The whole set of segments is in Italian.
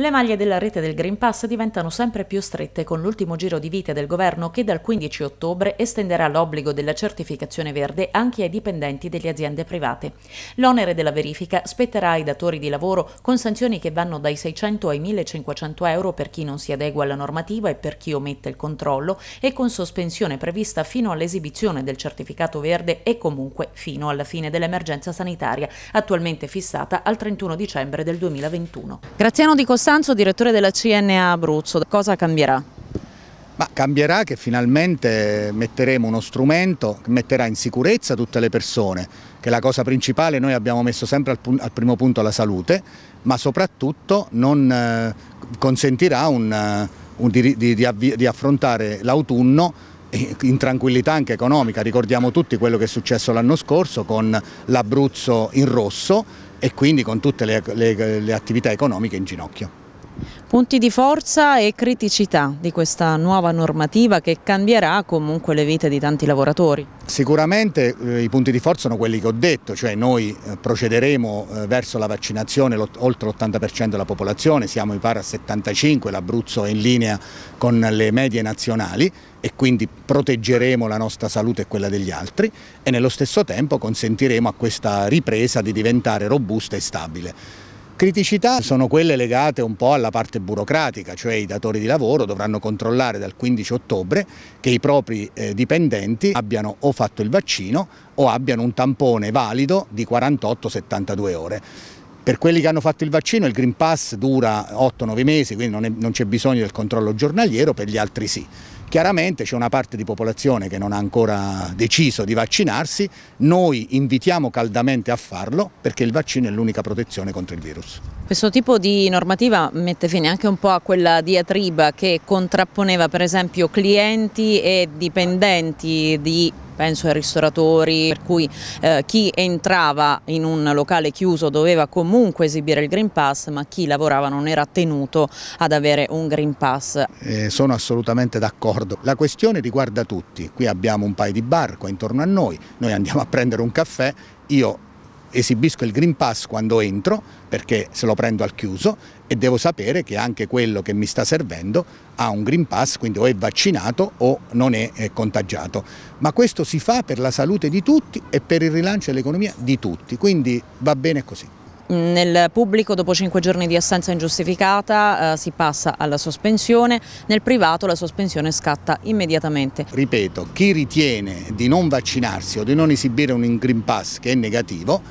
Le maglie della rete del Green Pass diventano sempre più strette con l'ultimo giro di vite del governo che dal 15 ottobre estenderà l'obbligo della certificazione verde anche ai dipendenti delle aziende private. L'onere della verifica spetterà ai datori di lavoro con sanzioni che vanno dai 600 ai 1500 euro per chi non si adegua alla normativa e per chi omette il controllo e con sospensione prevista fino all'esibizione del certificato verde e comunque fino alla fine dell'emergenza sanitaria, attualmente fissata al 31 dicembre del 2021. Graziano di Costanzo Sanzo, direttore della CNA Abruzzo, cosa cambierà? Ma cambierà che finalmente metteremo uno strumento che metterà in sicurezza tutte le persone, che è la cosa principale, noi abbiamo messo sempre al, al primo punto la salute, ma soprattutto non eh, consentirà un, eh, un, di, di, di, di affrontare l'autunno in tranquillità anche economica, ricordiamo tutti quello che è successo l'anno scorso con l'Abruzzo in rosso e quindi con tutte le, le, le attività economiche in ginocchio punti di forza e criticità di questa nuova normativa che cambierà comunque le vite di tanti lavoratori. Sicuramente eh, i punti di forza sono quelli che ho detto, cioè noi eh, procederemo eh, verso la vaccinazione oltre l'80% della popolazione, siamo mi pari a 75, l'Abruzzo è in linea con le medie nazionali e quindi proteggeremo la nostra salute e quella degli altri e nello stesso tempo consentiremo a questa ripresa di diventare robusta e stabile. Criticità sono quelle legate un po' alla parte burocratica, cioè i datori di lavoro dovranno controllare dal 15 ottobre che i propri eh, dipendenti abbiano o fatto il vaccino o abbiano un tampone valido di 48-72 ore. Per quelli che hanno fatto il vaccino il Green Pass dura 8-9 mesi, quindi non c'è bisogno del controllo giornaliero, per gli altri sì. Chiaramente c'è una parte di popolazione che non ha ancora deciso di vaccinarsi, noi invitiamo caldamente a farlo perché il vaccino è l'unica protezione contro il virus. Questo tipo di normativa mette fine anche un po' a quella diatriba che contrapponeva per esempio clienti e dipendenti di penso ai ristoratori, per cui eh, chi entrava in un locale chiuso doveva comunque esibire il Green Pass, ma chi lavorava non era tenuto ad avere un Green Pass. Eh, sono assolutamente d'accordo. La questione riguarda tutti. Qui abbiamo un paio di bar qua intorno a noi, noi andiamo a prendere un caffè, io esibisco il Green Pass quando entro perché se lo prendo al chiuso e devo sapere che anche quello che mi sta servendo ha un Green Pass, quindi o è vaccinato o non è, eh, contagiato. Ma questo si fa per la salute di tutti e per il rilancio dell'economia di tutti, quindi va bene così. Nel pubblico dopo 5 giorni di assenza ingiustificata eh, si passa alla sospensione, nel privato la sospensione scatta immediatamente. Ripeto, chi ritiene di non vaccinarsi o di non esibire un Green Pass che è negativo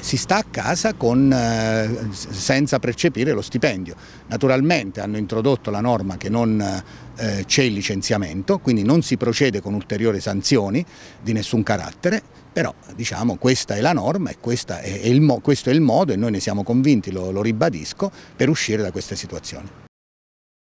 si sta a casa con, eh, senza percepire lo stipendio. Naturalmente hanno introdotto la norma che non eh, c'è il licenziamento, quindi non si procede con ulteriori sanzioni di nessun carattere, però diciamo questa è la norma e è il, questo è il modo e noi ne siamo convinti, lo, lo ribadisco, per uscire da queste situazioni.